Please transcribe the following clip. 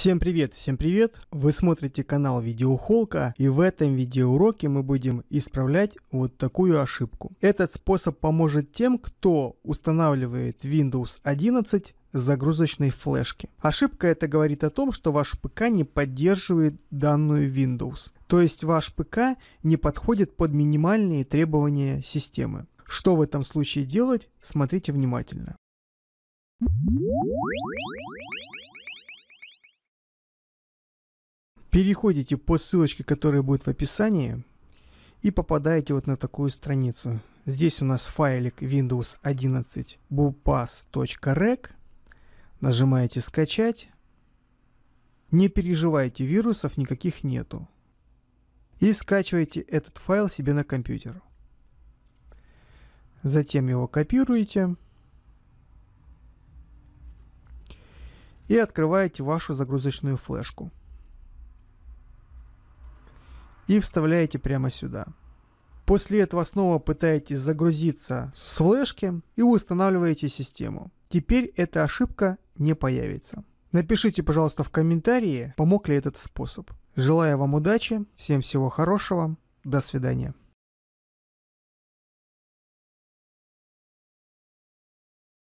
Всем привет, всем привет! Вы смотрите канал Видеохолка и в этом видеоуроке мы будем исправлять вот такую ошибку. Этот способ поможет тем, кто устанавливает Windows 11 загрузочной флешки. Ошибка это говорит о том, что ваш ПК не поддерживает данную Windows. То есть ваш ПК не подходит под минимальные требования системы. Что в этом случае делать, смотрите внимательно. переходите по ссылочке, которая будет в описании, и попадаете вот на такую страницу. Здесь у нас файлик Windows 11 bupas.rec. Нажимаете «Скачать». Не переживайте, вирусов никаких нету. И скачиваете этот файл себе на компьютер. Затем его копируете. И открываете вашу загрузочную флешку и вставляете прямо сюда. После этого снова пытаетесь загрузиться с флешки и устанавливаете систему. Теперь эта ошибка не появится. Напишите, пожалуйста, в комментарии, помог ли этот способ. Желаю вам удачи, всем всего хорошего, до свидания.